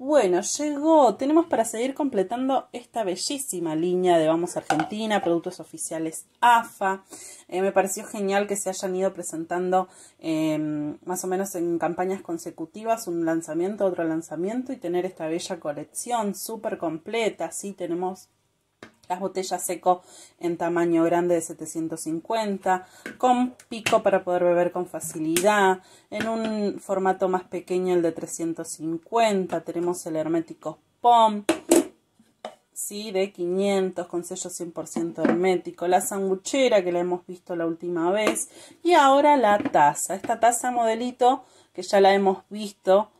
Bueno, llegó. Tenemos para seguir completando esta bellísima línea de Vamos Argentina, productos oficiales AFA. Eh, me pareció genial que se hayan ido presentando em, más o menos en campañas consecutivas, un lanzamiento, otro lanzamiento y tener esta bella colección súper completa. Sí, tenemos las botellas seco en tamaño grande de 750, con pico para poder beber con facilidad, en un formato más pequeño el de 350, tenemos el hermético POM, ¿sí? de 500 con sello 100% hermético, la sanguchera que la hemos visto la última vez y ahora la taza, esta taza modelito que ya la hemos visto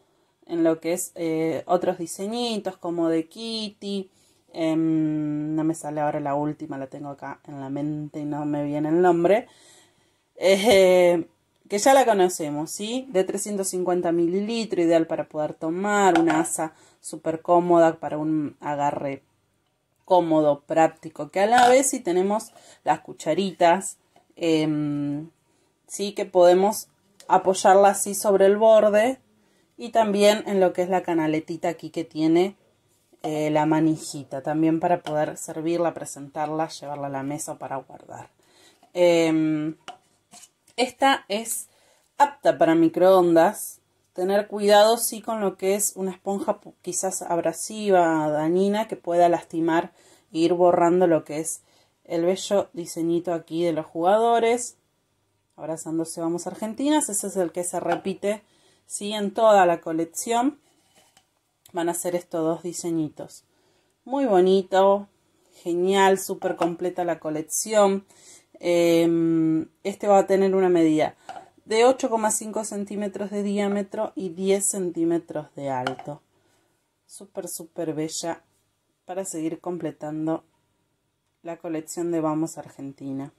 en lo que es eh, otros diseñitos como de Kitty, em, me sale ahora la última, la tengo acá en la mente y no me viene el nombre, eh, que ya la conocemos, ¿sí? De 350 mililitros, ideal para poder tomar, una asa súper cómoda para un agarre cómodo, práctico, que a la vez si tenemos las cucharitas, em, sí que podemos apoyarla así sobre el borde y también en lo que es la canaletita aquí que tiene eh, la manijita, también para poder servirla, presentarla, llevarla a la mesa para guardar. Em, esta es apta para microondas. Tener cuidado sí con lo que es una esponja quizás abrasiva, dañina, que pueda lastimar e ir borrando lo que es el bello diseñito aquí de los jugadores. Abrazándose vamos Argentinas, ese es el que se repite sí en toda la colección van a ser estos dos diseñitos. Muy bonito, genial, súper completa la colección. Em, este va a tener una medida de 8,5 centímetros de diámetro y 10 centímetros de alto. Súper, súper bella para seguir completando la colección de Vamos Argentina.